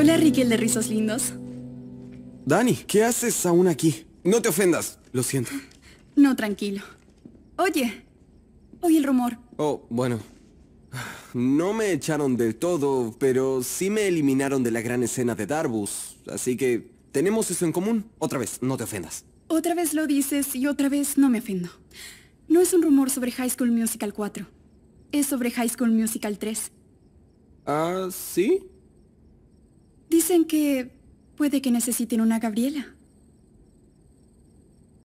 Hola, Riquel de rizos lindos. Dani, ¿qué haces aún aquí? No te ofendas, lo siento. No, tranquilo. Oye, oye el rumor. Oh, bueno. No me echaron del todo, pero sí me eliminaron de la gran escena de Darbus. Así que tenemos eso en común. Otra vez, no te ofendas. Otra vez lo dices y otra vez no me ofendo. No es un rumor sobre High School Musical 4. Es sobre High School Musical 3. ¿Ah, sí? Dicen que puede que necesiten una Gabriela.